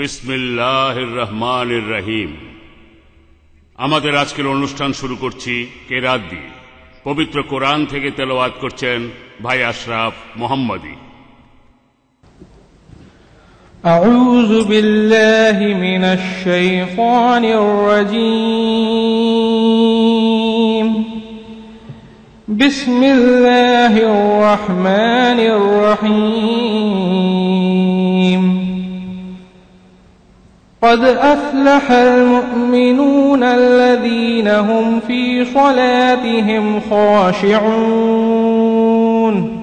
বিসমিল্লাহ রহমান রহিম আমাদের আজকের অনুষ্ঠান শুরু করছি কেরাত দিয়ে পবিত্র কোরআন থেকে তেলাওয়াত করছেন ভাই আশরাফ মোহাম্মদী أعوذ بالله من الشيطان الرجيم بسم الله الرحمن الرحيم قد أفلح المؤمنون الذين هم في صلاتهم خاشعون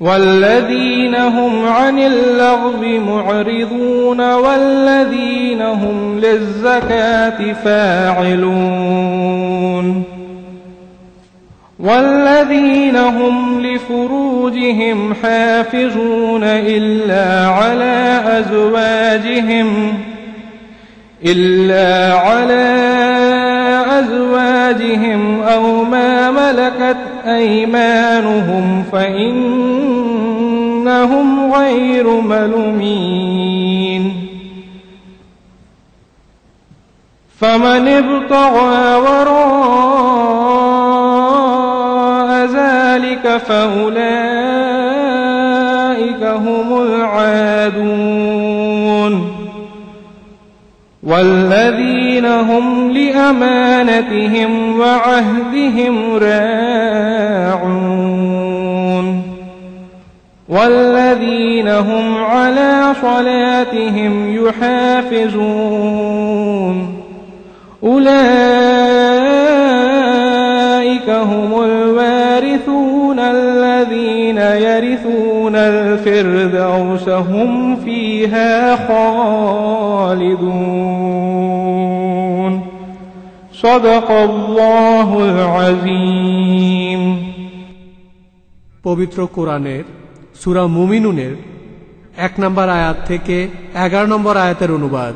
والذين هم عن اللغو معرضون والذين هم للزكاة فاعلون والذين هم لفروجهم حافظون إلا على أزواجهم إلا على أزواجهم أو ما ملكت أيمانهم فإنهم غير ملومين فمن ابتغى وراء فأولئك هم العادون والذين هم لأمانتهم وعهدهم راعون والذين هم على صلاتهم يحافظون أولئك هم الوارثون الذين يرثون الفردوس هم فيها خالدون صدق الله العظيم পবিত্র কোরআনের সুরা মুমিনুনের এক নম্বর আয়াত থেকে এগারো নম্বর আয়াতের অনুবাদ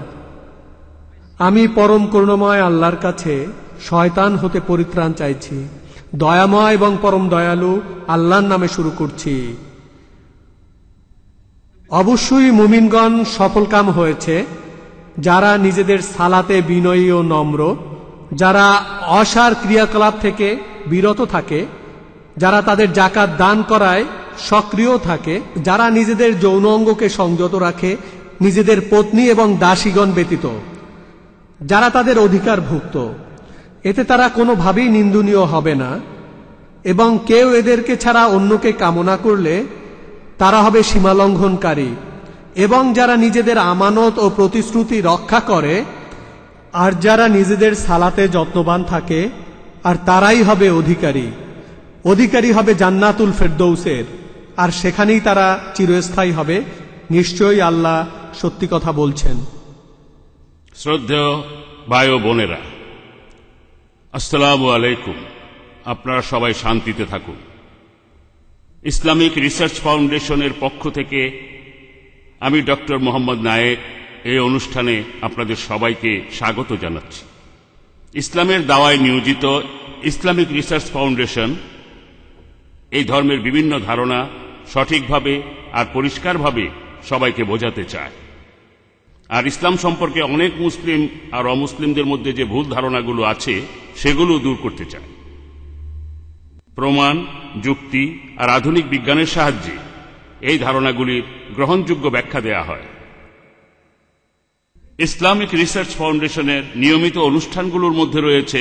আমি পরম করুণময় আল্লাহর কাছে শয়তান হতে পরিত্রাণ চাইছি দয়াময় এবং পরম দয়ালু আল্লাহর নামে শুরু করছি অবশ্যই মুমিনগণ সফলকাম হয়েছে যারা নিজেদের সালাতে বিনয়ী ও নম্র যারা অসার ক্রিয়াকলাপ থেকে বিরত থাকে যারা তাদের জাকাত দান করায় সক্রিয় থাকে যারা নিজেদের যৌন অঙ্গকে সংযত রাখে নিজেদের পত্নী এবং দাসীগণ ব্যতীত যারা তাদের অধিকারভুক্ত এতে তারা কোনোভাবেই নিন্দনীয় হবে না এবং কেউ এদেরকে ছাড়া অন্যকে কামনা করলে তারা হবে সীমালঙ্ঘনকারী এবং যারা নিজেদের আমানত ও প্রতিশ্রুতি রক্ষা করে আর যারা নিজেদের সালাতে যত্নবান থাকে আর তারাই হবে অধিকারী অধিকারী হবে জান্নাতুল ফেরদৌসের আর সেখানেই তারা চিরস্থায়ী হবে নিশ্চয়ই আল্লাহ সত্যি কথা বলছেন শ্রদ্ধেয় ভাই বোনেরা আসসালামু আলাইকুম আপনারা সবাই শান্তিতে থাকুন ইসলামিক রিসার্চ ফাউন্ডেশনের পক্ষ থেকে আমি ডক্টর মোহাম্মদ নায়েক এই অনুষ্ঠানে আপনাদের সবাইকে স্বাগত জানাচ্ছি ইসলামের দাওয়ায় নিয়োজিত ইসলামিক রিসার্চ ফাউন্ডেশন এই ধর্মের বিভিন্ন ধারণা সঠিকভাবে আর পরিষ্কারভাবে সবাইকে বোঝাতে চায় আর ইসলাম সম্পর্কে অনেক মুসলিম আর অমুসলিমদের মধ্যে যে ভুল ধারণাগুলো আছে সেগুলো দূর করতে চায় প্রমাণ যুক্তি আর আধুনিক বিজ্ঞানের সাহায্যে এই ধারণাগুলির গ্রহণযোগ্য ব্যাখ্যা দেয়া হয় ইসলামিক রিসার্চ ফাউন্ডেশনের নিয়মিত অনুষ্ঠানগুলোর মধ্যে রয়েছে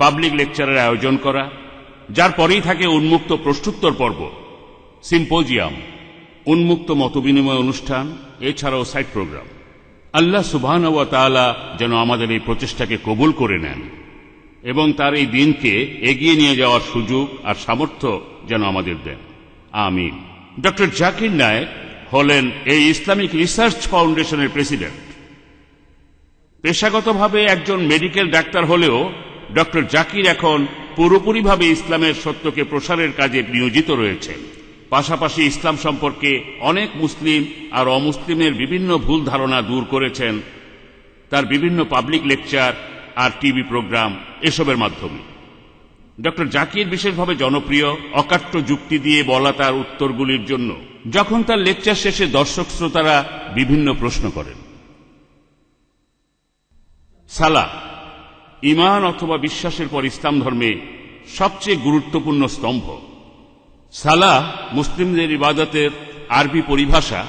পাবলিক লেকচারের আয়োজন করা যার পরেই থাকে উন্মুক্ত প্রশ্নোত্তর পর্ব সিম্পোজিয়াম উন্মুক্ত মতবিনিময় অনুষ্ঠান এছাড়াও সাইট প্রোগ্রাম আল্লাহ সুবহান তালা যেন আমাদের এই প্রচেষ্টাকে কবুল করে নেন এবং তার এই দিনকে এগিয়ে নিয়ে যাওয়ার সুযোগ আর সামর্থ্য যেন আমাদের দেন আমিন ডক্টর জাকির নায়ক হলেন এই ইসলামিক রিসার্চ ফাউন্ডেশনের প্রেসিডেন্ট পেশাগতভাবে একজন মেডিকেল ডাক্তার হলেও ডক্টর জাকির এখন পুরোপুরিভাবে ইসলামের সত্যকে প্রসারের কাজে নিয়োজিত রয়েছেন পাশাপাশি ইসলাম সম্পর্কে অনেক মুসলিম আর অমুসলিমের বিভিন্ন ভুল ধারণা দূর করেছেন তার বিভিন্ন পাবলিক লেকচার আর টিভি প্রোগ্রাম এসবের মাধ্যমে ডক্টর জাকির বিশেষভাবে জনপ্রিয় অকাট্য যুক্তি দিয়ে বলা তার উত্তরগুলির জন্য যখন তার লেকচার শেষে দর্শক শ্রোতারা বিভিন্ন প্রশ্ন করেন সালা ইমান অথবা বিশ্বাসের পর ইসলাম ধর্মে সবচেয়ে গুরুত্বপূর্ণ স্তম্ভ সালা মুসলিমদের ইবাদতের আরবি পরিভাষা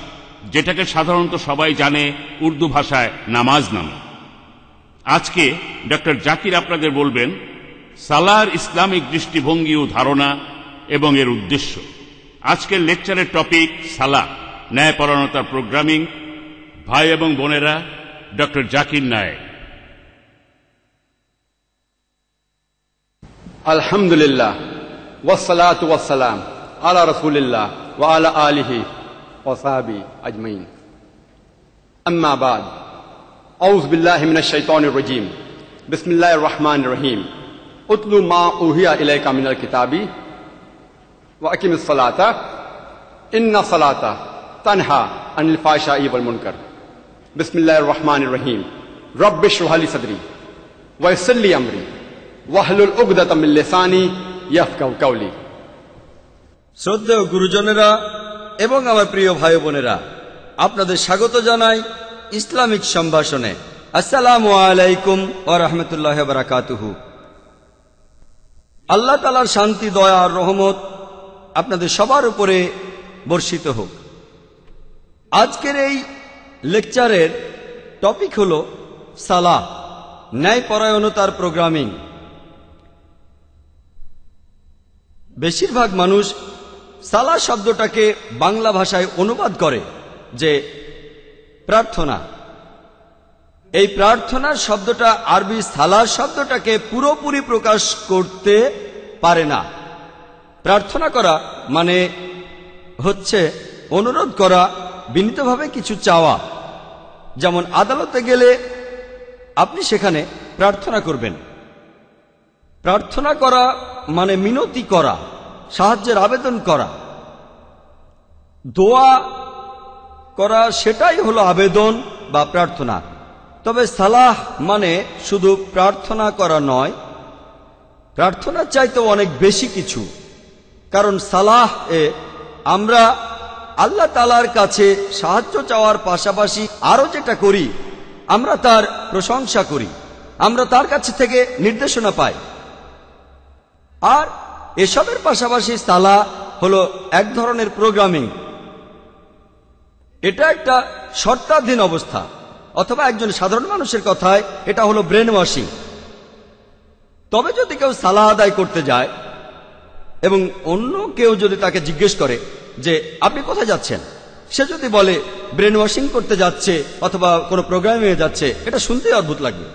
যেটাকে সাধারণত সবাই জানে উর্দু ভাষায় নামাজ নামে আজকে ডক্টর জাকির আপনাদের বলবেন সালার ইসলামিক দৃষ্টিভঙ্গি ও ধারণা এবং এর উদ্দেশ্য আজকের লেকচারের টপিক সালা ন্যায়পরায়ণতার প্রোগ্রামিং ভাই এবং বোনেরা ডক্টর জাকির নায়েক আলহামদুলিল্লাহ ওয়াসালাম على رسول الله وعلى آله وصحابه أجمعين أما بعد أعوذ بالله من الشيطان الرجيم بسم الله الرحمن الرحيم اطلو ما اوہیا الیکا من الكتاب وعكم الصلاة إن صلاة تنها عن الفاشاء والمنكر بسم اللہ الرحمن الرحیم رب شرح لصدري وصل لي أمري وحل الأقدة من لساني يفكو كولي শ্রদ্ধেয় গুরুজনেরা এবং আমার প্রিয় ভাই বোনেরা আপনাদের স্বাগত জানাই ইসলামিক সম্ভাষণে আসসালাম আলাইকুম ও রহমতুল্লাহ বারাকাতুহু আল্লাহ তালার শান্তি দয়া আর রহমত আপনাদের সবার উপরে বর্ষিত হোক আজকের এই লেকচারের টপিক হল সালা ন্যায়পরায়ণতার প্রোগ্রামিং বেশিরভাগ মানুষ সালা শব্দটাকে বাংলা ভাষায় অনুবাদ করে যে প্রার্থনা এই প্রার্থনার শব্দটা আরবি সালার শব্দটাকে পুরোপুরি প্রকাশ করতে পারে না প্রার্থনা করা মানে হচ্ছে অনুরোধ করা বিনীতভাবে কিছু চাওয়া যেমন আদালতে গেলে আপনি সেখানে প্রার্থনা করবেন প্রার্থনা করা মানে মিনতি করা সাহায্যের আবেদন করা দোয়া করা সেটাই হলো আবেদন বা প্রার্থনা তবে সালাহ মানে শুধু প্রার্থনা করা নয় প্রার্থনা চাইতে অনেক বেশি কিছু কারণ সালাহ এ আমরা আল্লাহ তালার কাছে সাহায্য চাওয়ার পাশাপাশি আরও যেটা করি আমরা তার প্রশংসা করি আমরা তার কাছে থেকে নির্দেশনা পাই আর এসবের পাশাপাশি সালা হলো এক ধরনের প্রোগ্রামিং এটা একটা শর্তাধীন অবস্থা অথবা একজন সাধারণ মানুষের কথায় এটা হলো ব্রেন ওয়াশিং তবে যদি কেউ সালা আদায় করতে যায় এবং অন্য কেউ যদি তাকে জিজ্ঞেস করে যে আপনি কোথায় যাচ্ছেন সে যদি বলে ব্রেন ওয়াশিং করতে যাচ্ছে অথবা কোনো প্রোগ্রামে যাচ্ছে এটা শুনতেই অদ্ভুত লাগবে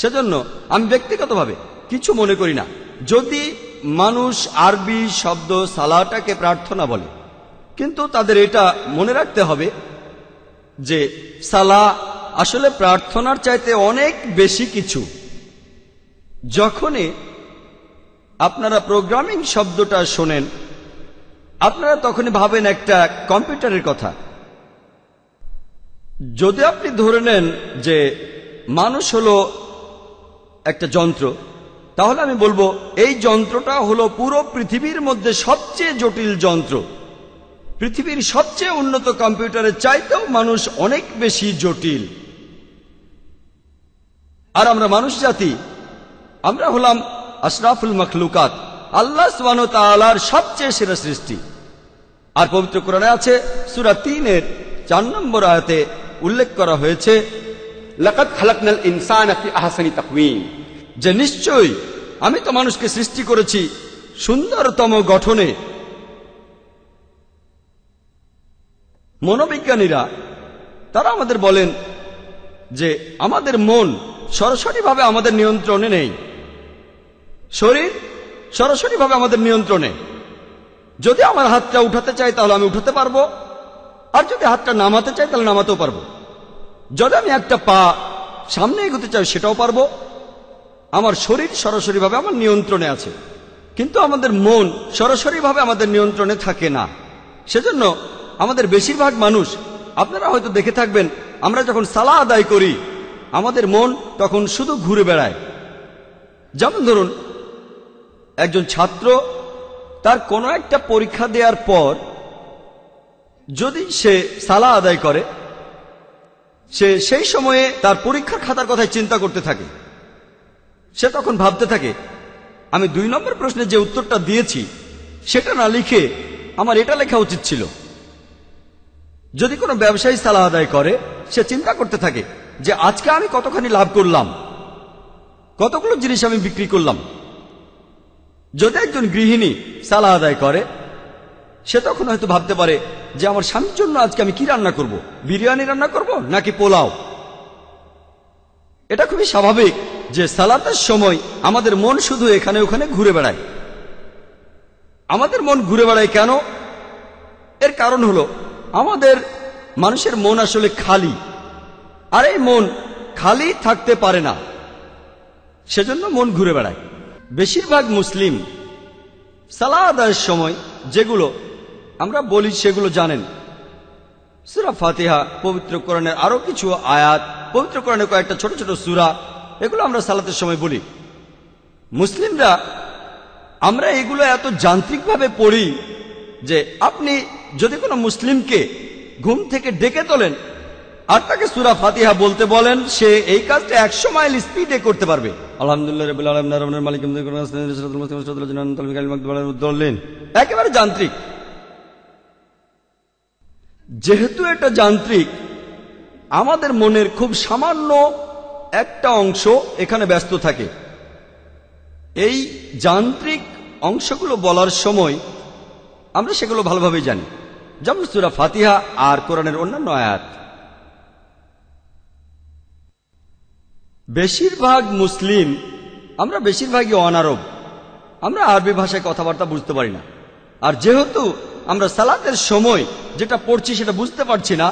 সেজন্য আমি ব্যক্তিগতভাবে কিছু মনে করি না যদি মানুষ আরবি শব্দ সালাটাকে প্রার্থনা বলে কিন্তু তাদের এটা মনে রাখতে হবে যে সালা আসলে প্রার্থনার চাইতে অনেক বেশি কিছু যখনই আপনারা প্রোগ্রামিং শব্দটা শোনেন আপনারা তখনই ভাবেন একটা কম্পিউটারের কথা যদি আপনি ধরে নেন যে মানুষ হলো একটা যন্ত্র তাহলে আমি বলবো এই যন্ত্রটা হলো পুরো পৃথিবীর মধ্যে সবচেয়ে জটিল যন্ত্র পৃথিবীর সবচেয়ে উন্নত কম্পিউটারের চাইতেও মানুষ অনেক বেশি জটিল আর আমরা মানুষ জাতি আমরা হলাম আশরাফুল মখলুকাত আল্লাহ সুবান সবচেয়ে সেরা সৃষ্টি আর পবিত্র কোরআনে আছে সুরা তিনের চার নম্বর আয়াতে উল্লেখ করা হয়েছে লাকাত খালাকনাল ইনসান আহসানি তাকবিন যে নিশ্চয়ই আমি তো মানুষকে সৃষ্টি করেছি সুন্দরতম গঠনে মনোবিজ্ঞানীরা তারা আমাদের বলেন যে আমাদের মন সরাসরিভাবে আমাদের নিয়ন্ত্রণে নেই শরীর সরাসরিভাবে আমাদের নিয়ন্ত্রণে যদি আমার হাতটা উঠাতে চাই তাহলে আমি উঠাতে পারবো আর যদি হাতটা নামাতে চাই তাহলে নামাতেও পারবো যদি আমি একটা পা সামনে এগোতে চাই সেটাও পারবো আমার শরীর সরাসরিভাবে আমার নিয়ন্ত্রণে আছে কিন্তু আমাদের মন সরাসরিভাবে আমাদের নিয়ন্ত্রণে থাকে না সেজন্য আমাদের বেশিরভাগ মানুষ আপনারা হয়তো দেখে থাকবেন আমরা যখন সালা আদায় করি আমাদের মন তখন শুধু ঘুরে বেড়ায় যেমন ধরুন একজন ছাত্র তার কোনো একটা পরীক্ষা দেওয়ার পর যদি সে সালা আদায় করে সে সেই সময়ে তার পরীক্ষার খাতার কথায় চিন্তা করতে থাকে সে তখন ভাবতে থাকে আমি দুই নম্বর প্রশ্নে যে উত্তরটা দিয়েছি সেটা না লিখে আমার এটা লেখা উচিত ছিল যদি কোনো ব্যবসায়ী সালা আদায় করে সে চিন্তা করতে থাকে যে আজকে আমি কতখানি লাভ করলাম কতগুলো জিনিস আমি বিক্রি করলাম যদি একজন গৃহিণী সালা আদায় করে সে তখন হয়তো ভাবতে পারে যে আমার স্বামীর জন্য আজকে আমি কি রান্না করব। বিরিয়ানি রান্না করব নাকি পোলাও এটা খুবই স্বাভাবিক যে সালাতের সময় আমাদের মন শুধু এখানে ওখানে ঘুরে বেড়ায় আমাদের মন ঘুরে বেড়ায় কেন এর কারণ হলো আমাদের মানুষের মন আসলে খালি আর এই মন খালি থাকতে পারে না সেজন্য মন ঘুরে বেড়ায় বেশিরভাগ মুসলিম সালা আদায়ের সময় যেগুলো আমরা বলি সেগুলো জানেন সুরা ফাতিহা পবিত্র কোরআনের আরও কিছু আয়াত পবিত্র কয়েকটা ছোট ছোট সুরা এগুলো আমরা সালাতের সময় বলি মুসলিমরা আমরা এগুলো এত যান্ত্রিকভাবে পড়ি যে আপনি যদি কোনো মুসলিমকে ঘুম থেকে ডেকে তোলেন আর তাকে সুরা ফাতিহা বলতে বলেন সে এই কাজটা একশো মাইল স্পিডে করতে পারবে আলহামদুলিল্লাহ একেবারে যান্ত্রিক যেহেতু এটা যান্ত্রিক আমাদের মনের খুব সামান্য একটা অংশ এখানে ব্যস্ত থাকে এই যান্ত্রিক অংশগুলো বলার সময় আমরা সেগুলো ভালোভাবে জানি যেমন সুরা ফাতিহা আর কোরআনের অন্যান্য আয়াত বেশিরভাগ মুসলিম আমরা বেশিরভাগই অনারব আমরা আরবি ভাষায় কথাবার্তা বুঝতে পারি না আর যেহেতু আমরা সালাতের সময় যেটা পড়ছি সেটা বুঝতে পারছি না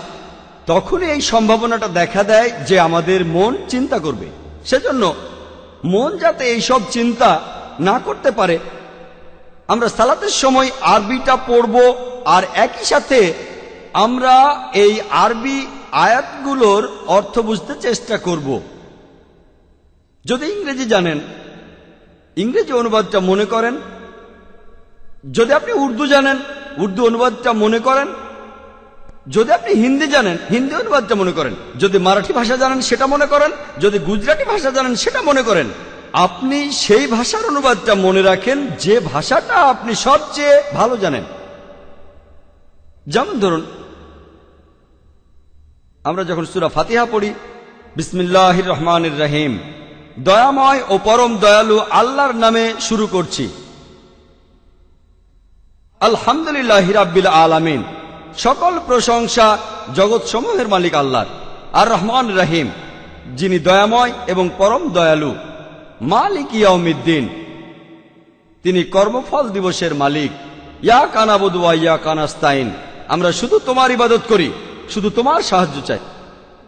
তখনই এই সম্ভাবনাটা দেখা দেয় যে আমাদের মন চিন্তা করবে সেজন্য মন যাতে এইসব চিন্তা না করতে পারে আমরা সালাতের সময় আরবিটা পড়ব আর একই সাথে আমরা এই আরবি আয়াতগুলোর অর্থ বুঝতে চেষ্টা করব যদি ইংরেজি জানেন ইংরেজি অনুবাদটা মনে করেন যদি আপনি উর্দু জানেন উর্দু অনুবাদটা মনে করেন যদি আপনি হিন্দি জানেন হিন্দি অনুবাদটা মনে করেন যদি মারাঠি ভাষা জানেন সেটা মনে করেন যদি গুজরাটি ভাষা জানেন সেটা মনে করেন আপনি সেই ভাষার অনুবাদটা মনে রাখেন যে ভাষাটা আপনি সবচেয়ে ভালো জানেন যেমন ধরুন আমরা যখন সুরা ফাতিহা পড়ি বিসমিল্লাহ রহমানের রাহিম দয়াময় ও পরম দয়ালু আল্লাহর নামে শুরু করছি আলহামদুলিল্লাহ হিরাবিল আলামিন সকল প্রশংসা জগৎ সমূহের মালিক আল্লাহর আর রহমান রাহিম যিনি দয়াময় এবং পরম দয়ালু মালিক ইয়াউমিদ্দিন তিনি কর্মফল দিবসের মালিক ইয়া কানাবুদুয়া ইয়া কানাস্তাইন আমরা শুধু তোমার ইবাদত করি শুধু তোমার সাহায্য চাই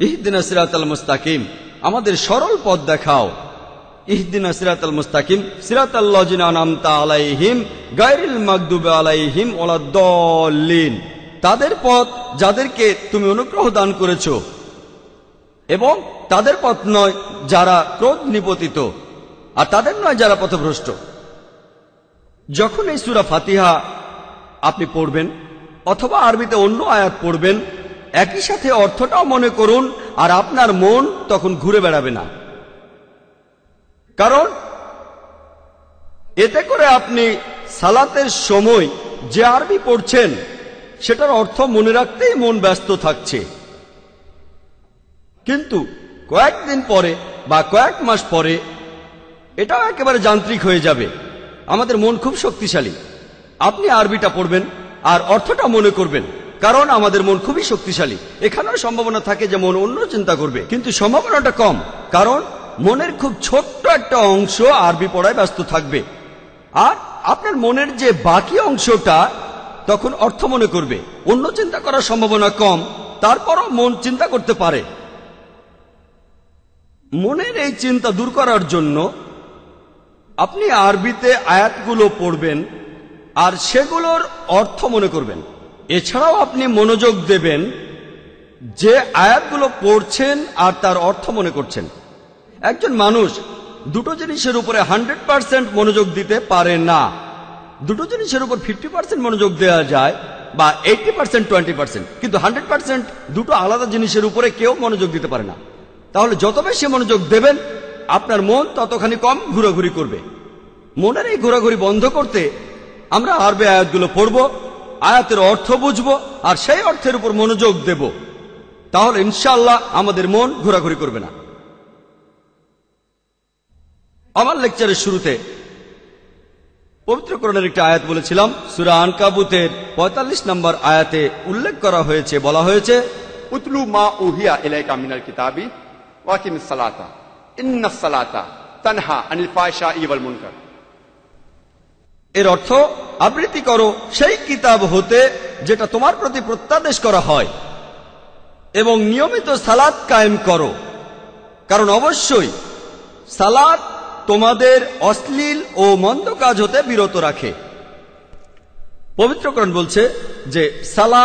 ইহদিনা সিরাতাল মুস্তাকিম আমাদের সরল পথ দেখাও ইহদিনা সিরাতাল মুস্তাকিম সিরাতাল্লাজিনা নামতা আলাইহিম গাইরিল মাকদুবে আলাইহিম ওলাদ্দলিন তাদের পথ যাদেরকে তুমি অনুগ্রহ দান করেছ এবং তাদের পথ নয় যারা ক্রোধ নিপতিত আর তাদের নয় যারা পথভ্রষ্ট যখন এই সুরা ফাতিহা আপনি পড়বেন অথবা আরবিতে অন্য আয়াত পড়বেন একই সাথে অর্থটাও মনে করুন আর আপনার মন তখন ঘুরে বেড়াবে না কারণ এতে করে আপনি সালাতের সময় যে আরবি পড়ছেন সেটার অর্থ মনে রাখতেই মন ব্যস্ত থাকছে কিন্তু কয়েকদিন পরে বা কয়েক মাস পরে এটাও একেবারে যান্ত্রিক হয়ে যাবে আমাদের মন খুব শক্তিশালী আপনি আরবিটা পড়বেন আর অর্থটা মনে করবেন কারণ আমাদের মন খুবই শক্তিশালী এখানেও সম্ভাবনা থাকে যে মন অন্য চিন্তা করবে কিন্তু সম্ভাবনাটা কম কারণ মনের খুব ছোট্ট একটা অংশ আরবি পড়ায় ব্যস্ত থাকবে আর আপনার মনের যে বাকি অংশটা তখন অর্থ মনে করবে অন্য চিন্তা করার সম্ভাবনা কম তারপরও মন চিন্তা করতে পারে মনের এই চিন্তা দূর করার জন্য আপনি আরবিতে আয়াতগুলো পড়বেন আর সেগুলোর অর্থ মনে করবেন এছাড়াও আপনি মনোযোগ দেবেন যে আয়াতগুলো পড়ছেন আর তার অর্থ মনে করছেন একজন মানুষ দুটো জিনিসের উপরে হান্ড্রেড পারসেন্ট মনোযোগ দিতে পারে না দুটো জিনিসের উপর ফিফটি পার্সেন্ট মনোযোগ দেওয়া যায় বা এইটটি পার্সেন্ট টোয়েন্টি পার্সেন্ট কিন্তু হান্ড্রেড পার্সেন্ট দুটো আলাদা জিনিসের উপরে কেউ মনোযোগ দিতে পারে না তাহলে যত বেশি মনোযোগ দেবেন আপনার মন ততখানি কম ঘোরাঘুরি করবে মনের এই ঘোরাঘুরি বন্ধ করতে আমরা আরবে আয়াতগুলো পড়ব আয়াতের অর্থ বুঝবো আর সেই অর্থের উপর মনোযোগ দেব তাহলে ইনশাল্লাহ আমাদের মন ঘোরাঘুরি করবে না আমার লেকচারের শুরুতে পবিত্র কোরআনের একটি আয়াত বলেছিলাম সুরা আনকাবুতের ৪৫ নম্বর আয়াতে উল্লেখ করা হয়েছে বলা হয়েছে উতলু মা উহিয়া এলাইকা মিনাল কিতাবি ওয়াকিম সালাতা ইন্না সালাতা তানহা আনিল ফায়শা ইওয়াল মুনকার এর অর্থ আবৃত্তি করো সেই কিতাব হতে যেটা তোমার প্রতি প্রত্যাদেশ করা হয় এবং নিয়মিত সালাত কায়েম করো কারণ অবশ্যই সালাত তোমাদের অশ্লীল ও মন্দ কাজ হতে বিরত রাখে পবিত্রকরণ বলছে যে সালা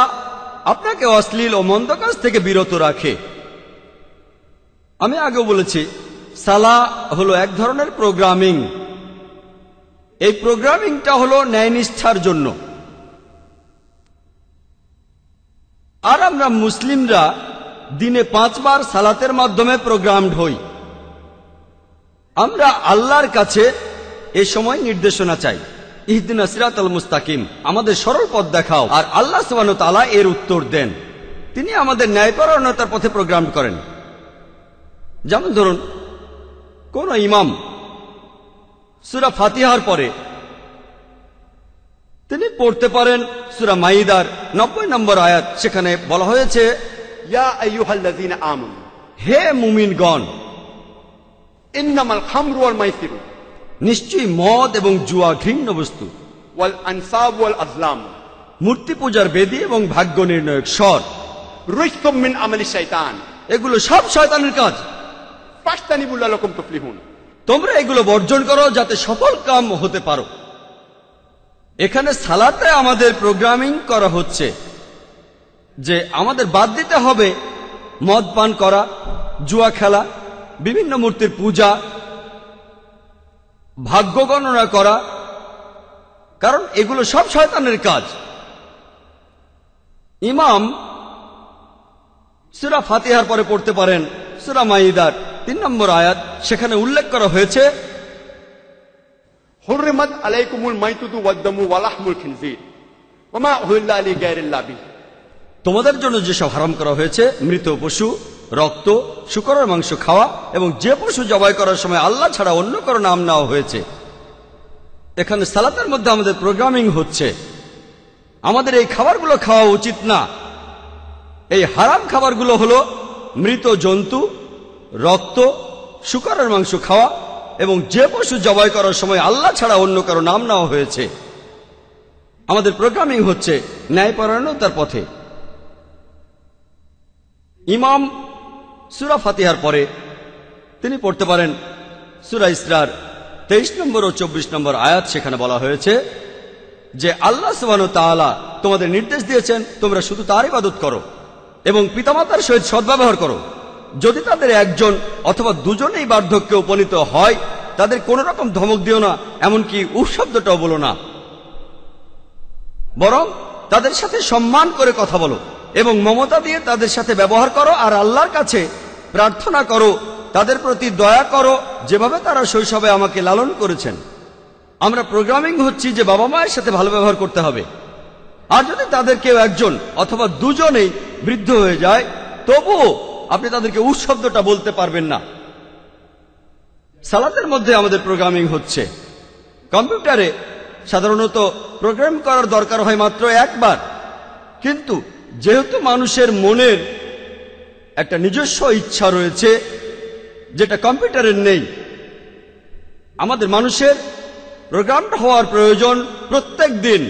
আপনাকে অশ্লীল ও মন্দ কাজ থেকে বিরত রাখে আমি আগেও বলেছি সালা হলো এক ধরনের প্রোগ্রামিং এই প্রোগ্রামিংটা হলো ন্যায়নিষ্ঠার জন্য আর আমরা মুসলিমরা দিনে পাঁচবার সালাতের মাধ্যমে প্রোগ্রামড হই আমরা আল্লাহর কাছে এ সময় নির্দেশনা চাই ইহদিন আসিরাত আল মুস্তাকিম আমাদের সরল পথ দেখাও আর আল্লাহ সুবান তালা এর উত্তর দেন তিনি আমাদের ন্যায়পরায়ণতার পথে প্রোগ্রাম করেন যেমন ধরুন কোন ইমাম সুরা ফাতিহার পরে তিনি পড়তে পারেন সুরা মাইদার নব্বই নম্বর আয়াত সেখানে বলা হয়েছে হে মুমিনগণ ইন্নামাল খামরু ওয়াল মাইসিরু নিশ্চয়ই মদ এবং জুয়া ঘৃণ্য বস্তু ওয়াল আনসাব ওয়াল আজলাম মূর্তি পূজার বেদি এবং ভাগ্য নির্ণয়ক স্বর রুস্তম মিন আমালি শয়তান এগুলো সব শয়তানের কাজ পাস্তানিবুল্লাহ রকম তফলিহুন তোমরা এগুলো বর্জন করো যাতে সফল কাম হতে পারো এখানে সালাতে আমাদের প্রোগ্রামিং করা হচ্ছে যে আমাদের বাদ দিতে হবে মদ পান করা জুয়া খেলা বিভিন্ন মূর্তির পূজা ভাগ্য গণনা করা কারণ এগুলো সব শয়তানের কাজ ইমাম সুরা ফাতিহার পরে পড়তে পারেন সুরা মাইদার তিন নম্বর আয়াত সেখানে উল্লেখ করা হয়েছে আলাইকুমুল তোমাদের জন্য যেসব হারাম করা হয়েছে মৃত পশু রক্ত শুকরের মাংস খাওয়া এবং যে পশু জবাই করার সময় আল্লাহ ছাড়া অন্য কারো নাম নেওয়া হয়েছে এখানে সালাতের মধ্যে আমাদের প্রোগ্রামিং হচ্ছে আমাদের এই খাবারগুলো খাওয়া উচিত না এই হারাম খাবারগুলো হলো মৃত জন্তু রক্ত শুকরের মাংস খাওয়া এবং যে পশু জবাই করার সময় আল্লাহ ছাড়া অন্য কারো নাম নেওয়া হয়েছে আমাদের প্রোগ্রামিং হচ্ছে ন্যায়পরায়ণতার পথে ইমাম সুরা ফাতিহার পরে তিনি পড়তে পারেন সুরা ইসরার তেইশ নম্বর ও চব্বিশ নম্বর আয়াত সেখানে বলা হয়েছে যে আল্লাহ সুবাহ তালা তোমাদের নির্দেশ দিয়েছেন তোমরা শুধু তার ইবাদত করো এবং পিতামাতার সহিত সদ্ব্যবহার করো যদি তাদের একজন অথবা দুজনেই বার্ধক্যে উপনীত হয় তাদের কোন রকম ধমক দিও না এমনকি উহ বলো না বরং তাদের সাথে সম্মান করে কথা বলো এবং মমতা দিয়ে তাদের সাথে ব্যবহার করো আর আল্লাহর কাছে প্রার্থনা করো তাদের প্রতি দয়া করো যেভাবে তারা শৈশবে আমাকে লালন করেছেন আমরা প্রোগ্রামিং হচ্ছি যে বাবা মায়ের সাথে ভালো ব্যবহার করতে হবে আর যদি তাদের কেউ একজন অথবা দুজনেই বৃদ্ধ হয়ে যায় তবুও আপনি তাদেরকে উৎশব্দটা বলতে পারবেন না সালাদের মধ্যে আমাদের প্রোগ্রামিং হচ্ছে কম্পিউটারে সাধারণত প্রোগ্রাম করার দরকার হয় মাত্র একবার কিন্তু যেহেতু মানুষের মনের একটা নিজস্ব ইচ্ছা রয়েছে যেটা কম্পিউটারের নেই আমাদের মানুষের প্রোগ্রাম হওয়ার প্রয়োজন প্রত্যেক দিন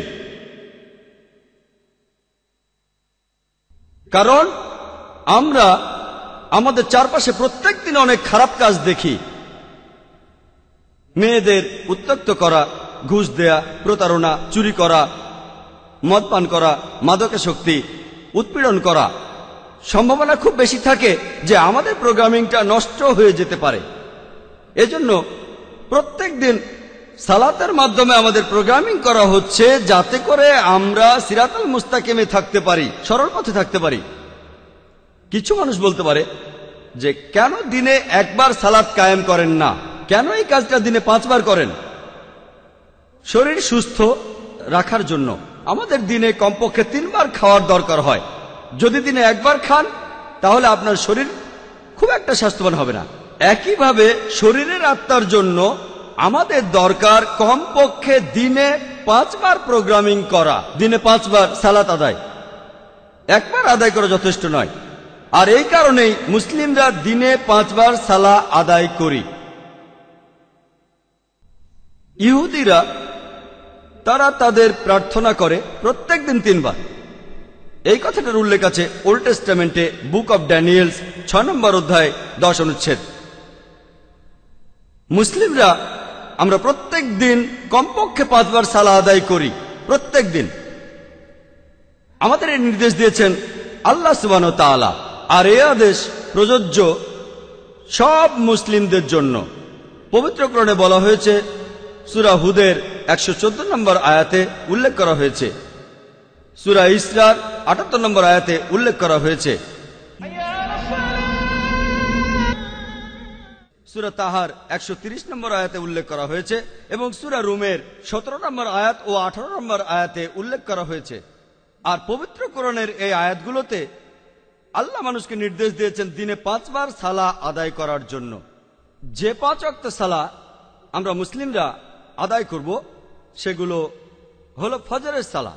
কারণ আমরা আমাদের চারপাশে প্রত্যেক দিন অনেক খারাপ কাজ দেখি মেয়েদের উত্তক্ত করা ঘুষ দেয়া প্রতারণা চুরি করা মদপান করা মাদকে শক্তি উৎপীড়ন করা সম্ভাবনা খুব বেশি থাকে যে আমাদের প্রোগ্রামিংটা নষ্ট হয়ে যেতে পারে এজন্য প্রত্যেক দিন সালাতের মাধ্যমে আমাদের প্রোগ্রামিং করা হচ্ছে যাতে করে আমরা সিরাতাল মুস্তাকিমে থাকতে পারি সরল পথে থাকতে পারি কিছু মানুষ বলতে পারে যে কেন দিনে একবার সালাত কায়েম করেন না কেন এই কাজটা দিনে পাঁচবার করেন শরীর সুস্থ রাখার জন্য আমাদের দিনে কমপক্ষে তিনবার খাওয়ার দরকার হয় যদি তিনি একবার খান তাহলে আপনার শরীর খুব একটা স্বাস্থ্যবান হবে না একইভাবে শরীরের আত্মার জন্য আমাদের দরকার কমপক্ষে দিনে পাঁচবার প্রোগ্রামিং করা দিনে পাঁচবার সালাত আদায় একবার আদায় করা যথেষ্ট নয় আর এই কারণেই মুসলিমরা দিনে পাঁচবার সালা আদায় করি ইহুদিরা তারা তাদের প্রার্থনা করে প্রত্যেক দিন তিনবার এই কথাটার উল্লেখ আছে ওল্ড টেস্টামেন্টে বুক অব ড্যানিয়েলস ছয় নম্বর অধ্যায় দশ অনুচ্ছেদ মুসলিমরা আমরা প্রত্যেক দিন কমপক্ষে পাঁচবার সালা আদায় করি প্রত্যেক দিন আমাদের এই নির্দেশ দিয়েছেন আল্লাহ সুবান তালা আর এ আদেশ প্রযোজ্য সব মুসলিমদের জন্য পবিত্রকরণে বলা হয়েছে সুরা হুদের একশো নম্বর আয়াতে উল্লেখ করা হয়েছে সুরা ইসরার আটাত্তর নম্বর আয়াতে উল্লেখ করা হয়েছে সুরা তাহার একশো তিরিশ নম্বর আয়াতে উল্লেখ করা হয়েছে এবং সুরা রুমের সতেরো নম্বর আয়াত ও আঠারো নম্বর আয়াতে উল্লেখ করা হয়েছে আর পবিত্র কোরণের এই আয়াতগুলোতে আল্লাহ মানুষকে নির্দেশ দিয়েছেন দিনে পাঁচবার সালা আদায় করার জন্য যে পাঁচ অক্ত সালা আমরা মুসলিমরা আদায় করব সেগুলো হলো ফজরের সালা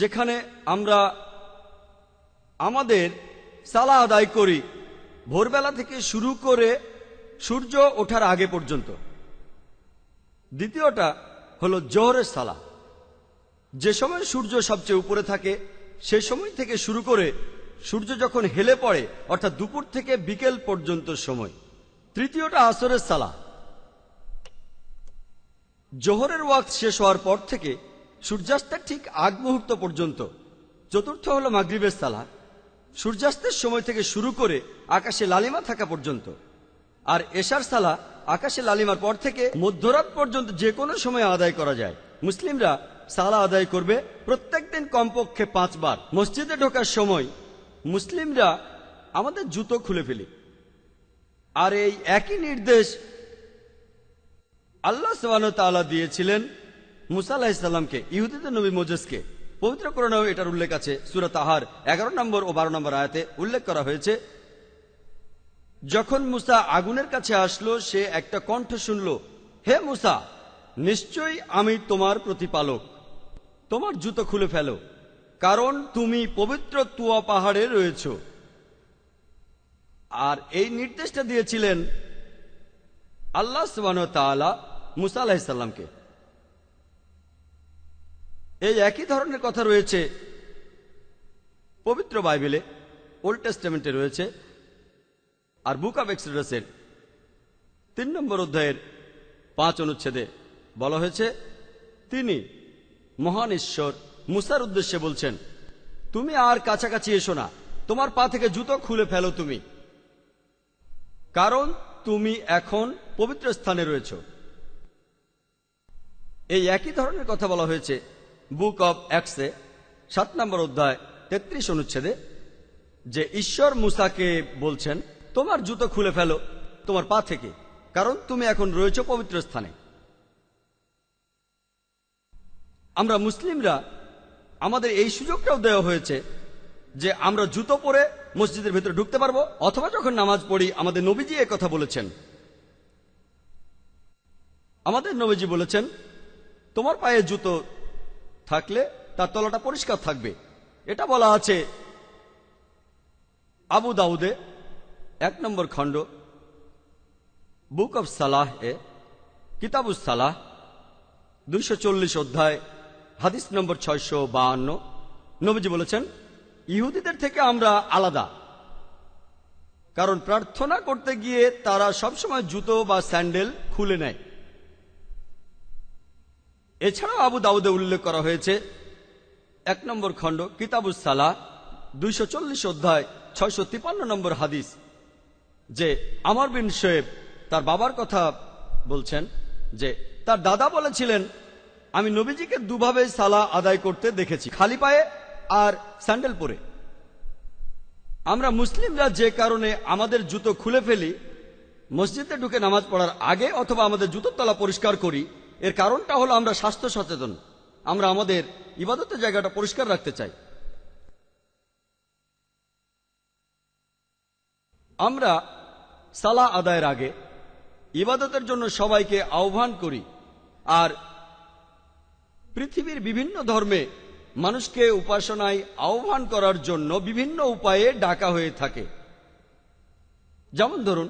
যেখানে আমরা আমাদের সালা আদায় করি ভোরবেলা থেকে শুরু করে সূর্য ওঠার আগে পর্যন্ত দ্বিতীয়টা হল জোহরের সালা যে সময় সূর্য সবচেয়ে উপরে থাকে সে সময় থেকে শুরু করে সূর্য যখন হেলে পড়ে অর্থাৎ দুপুর থেকে বিকেল পর্যন্ত সময় তৃতীয়টা আসরের সালা জোহরের ওয়াক্ত শেষ হওয়ার পর থেকে সূর্যাস্তের ঠিক আগ মুহূর্ত পর্যন্ত চতুর্থ হলো মাগরীবের সালা সূর্যাস্তের সময় থেকে শুরু করে আকাশে লালিমা থাকা পর্যন্ত আর এশার সালা আকাশে লালিমার পর থেকে মধ্যরাত পর্যন্ত যে কোনো সময় আদায় করা যায় মুসলিমরা সালা আদায় করবে প্রত্যেক দিন কমপক্ষে পাঁচবার মসজিদে ঢোকার সময় মুসলিমরা আমাদের জুতো খুলে ফেলি আর এই একই নির্দেশ আল্লাহ সোয়ানো তালা দিয়েছিলেন মুসা আল্লাহ ইসলামকে ইহুদিদের নবী মোজেসকে পবিত্র করণেও এটার উল্লেখ আছে সুরত আহার এগারো নম্বর ও বারো নম্বর আয়াতে উল্লেখ করা হয়েছে যখন মুসা আগুনের কাছে আসলো সে একটা কণ্ঠ শুনল হে মুসা নিশ্চয়ই আমি তোমার প্রতিপালক তোমার জুতো খুলে ফেলো কারণ তুমি পবিত্র তুয়া পাহাড়ে রয়েছ আর এই নির্দেশটা দিয়েছিলেন আল্লাহ সুবান তালা মুসা আলাহিসাল্লামকে এই একই ধরনের কথা রয়েছে পবিত্র বাইবেলে ওল্ড টেস্টামেন্টে রয়েছে আর বুক অব এক্সোডাসের তিন নম্বর অধ্যায়ের পাঁচ অনুচ্ছেদে বলা হয়েছে তিনি মহান ঈশ্বর মুসার উদ্দেশ্যে বলছেন তুমি আর কাছাকাছি এসো না তোমার পা থেকে জুতো খুলে ফেলো তুমি কারণ তুমি এখন পবিত্র স্থানে রয়েছ এই একই ধরনের কথা বলা হয়েছে বুক অব অ্যাক্সে সাত নম্বর অধ্যায় তেত্রিশ অনুচ্ছেদে যে ঈশ্বর মুসাকে বলছেন তোমার জুতো খুলে ফেলো তোমার পা থেকে কারণ তুমি এখন রয়েছ পবিত্র স্থানে আমরা মুসলিমরা আমাদের এই সুযোগটাও দেওয়া হয়েছে যে আমরা জুতো পরে মসজিদের ভেতরে ঢুকতে পারবো অথবা যখন নামাজ পড়ি আমাদের নবীজি কথা বলেছেন আমাদের নবীজি বলেছেন তোমার পায়ে জুতো থাকলে তার তলাটা পরিষ্কার থাকবে এটা বলা আছে আবু দাউদে এক নম্বর খণ্ড বুক অব সালাহ এ কিতাবুস সালাহ দুইশো অধ্যায় হাদিস নম্বর ছয়শো বাহান্ন নবীজি বলেছেন ইহুদিদের থেকে আমরা আলাদা কারণ প্রার্থনা করতে গিয়ে তারা সবসময় জুতো বা স্যান্ডেল খুলে নেয় এছাড়াও আবু দাউদে উল্লেখ করা হয়েছে এক নম্বর খণ্ড কিতাবুসালা দুইশো চল্লিশ অধ্যায় ছয়শো তিপান্ন নম্বর হাদিস যে আমার বিন শোয়েব তার বাবার কথা বলছেন যে তার দাদা বলেছিলেন আমি নবীজিকে দুভাবে সালা আদায় করতে দেখেছি খালি পায়ে আর স্যান্ডেল পরে আমরা মুসলিমরা যে কারণে আমাদের জুতো খুলে ফেলি মসজিদে ঢুকে নামাজ পড়ার আগে অথবা আমাদের জুতোর তলা পরিষ্কার করি এর কারণটা হলো আমরা স্বাস্থ্য সচেতন আমরা আমাদের ইবাদতের জায়গাটা পরিষ্কার রাখতে চাই আমরা সালা আদায়ের আগে ইবাদতের জন্য সবাইকে আহ্বান করি আর পৃথিবীর বিভিন্ন ধর্মে মানুষকে উপাসনায় আহ্বান করার জন্য বিভিন্ন উপায়ে ডাকা হয়ে থাকে যেমন ধরুন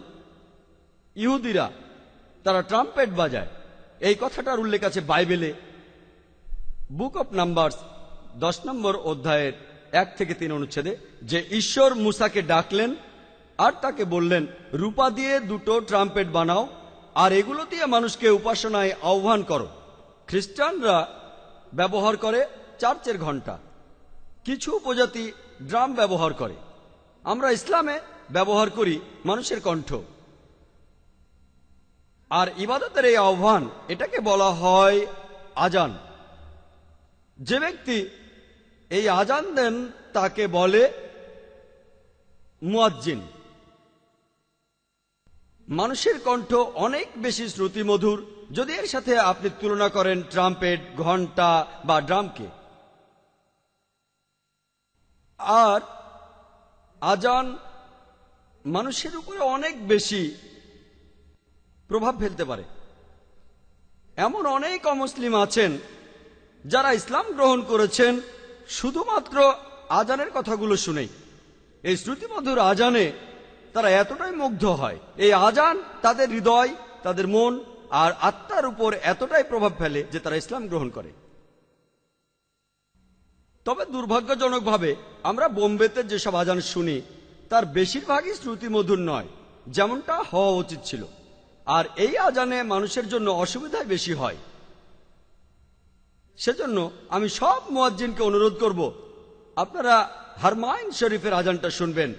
ইহুদিরা তারা ট্রাম্পেট বাজায় এই কথাটার উল্লেখ আছে বাইবেলে বুক অব নাম্বারস দশ নম্বর অধ্যায়ের এক থেকে তিন অনুচ্ছেদে যে ঈশ্বর মুসাকে ডাকলেন আর তাকে বললেন রূপা দিয়ে দুটো ট্রাম্পেট বানাও আর এগুলো দিয়ে মানুষকে উপাসনায় আহ্বান করো খ্রিস্টানরা ব্যবহার করে চার্চের ঘণ্টা কিছু উপজাতি ড্রাম ব্যবহার করে আমরা ইসলামে ব্যবহার করি মানুষের কণ্ঠ আর ইবাদতের এই আহ্বান এটাকে বলা হয় আজান যে ব্যক্তি এই আজান দেন তাকে বলে মুয়াজ্জিন মানুষের কণ্ঠ অনেক বেশি শ্রুতিমধুর যদি এর সাথে আপনি তুলনা করেন ট্রাম্পেট ঘন্টা বা ড্রামকে আর আজান মানুষের উপরে অনেক বেশি প্রভাব ফেলতে পারে এমন অনেক অমুসলিম আছেন যারা ইসলাম গ্রহণ করেছেন শুধুমাত্র আজানের কথাগুলো শুনেই এই শ্রুতিমধুর আজানে তারা এতটাই মুগ্ধ হয় এই আজান তাদের হৃদয় তাদের মন আর আত্মার উপর এতটাই প্রভাব ফেলে যে তারা ইসলাম গ্রহণ করে তবে দুর্ভাগ্যজনকভাবে আমরা বোম্বেতে যেসব আজান শুনি তার বেশিরভাগই শ্রুতিমধুর নয় যেমনটা হওয়া উচিত ছিল আর এই আজানে মানুষের জন্য অসুবিধাই বেশি হয় সেজন্য আমি সব মোয়াজ্জিনকে অনুরোধ করব আপনারা হারমাইন শরীফের আজানটা শুনবেন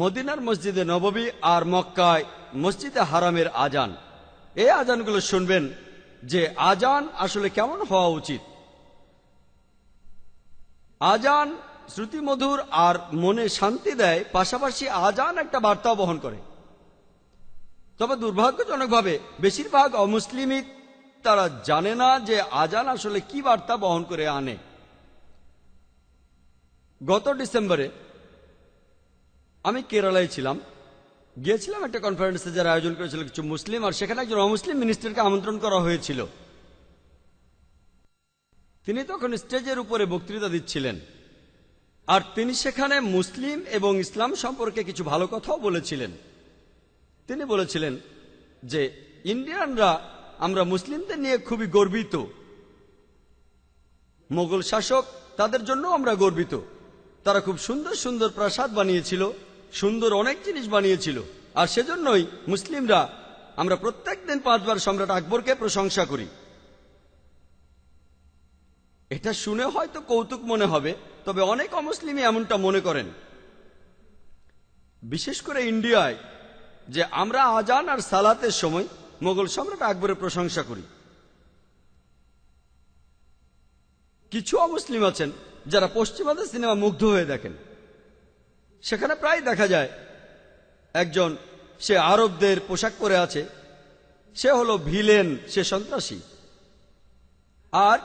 মদিনার মসজিদে নববী আর মক্কায় মসজিদে হারামের আজান এই আজানগুলো শুনবেন যে আজান আসলে কেমন হওয়া উচিত আজান শ্রুতিমধুর আর মনে শান্তি দেয় পাশাপাশি আজান একটা বার্তা বহন করে তবে দুর্ভাগ্যজনকভাবে বেশিরভাগ অমুসলিমই তারা জানে না যে আজান আসলে কি বার্তা বহন করে আনে গত ডিসেম্বরে আমি কেরালায় ছিলাম গিয়েছিলাম একটা কনফারেন্সে যারা আয়োজন করেছিল কিছু মুসলিম আর সেখানে একজন অমুসলিম মিনিস্টারকে আমন্ত্রণ করা হয়েছিল তিনি তখন স্টেজের উপরে বক্তৃতা দিচ্ছিলেন আর তিনি সেখানে মুসলিম এবং ইসলাম সম্পর্কে কিছু ভালো কথাও বলেছিলেন তিনি বলেছিলেন যে ইন্ডিয়ানরা আমরা মুসলিমদের নিয়ে খুবই গর্বিত মোগল শাসক তাদের জন্য আমরা গর্বিত তারা খুব সুন্দর সুন্দর প্রাসাদ বানিয়েছিল সুন্দর অনেক জিনিস বানিয়েছিল আর সেজন্যই মুসলিমরা আমরা প্রত্যেক দিন পাঁচবার সম্রাট আকবরকে প্রশংসা করি এটা শুনে হয়তো কৌতুক মনে হবে তবে অনেক অমুসলিমই এমনটা মনে করেন বিশেষ করে ইন্ডিয়ায় যে আমরা আজান আর সালাতের সময় মোগল সম্রাট আকবরের প্রশংসা করি কিছু অমুসলিম আছেন যারা পশ্চিমাদের সিনেমা মুগ্ধ হয়ে দেখেন সেখানে প্রায় দেখা যায় একজন সে আরবদের পোশাক পরে আছে সে হলো ভিলেন সে সন্ত্রাসী আর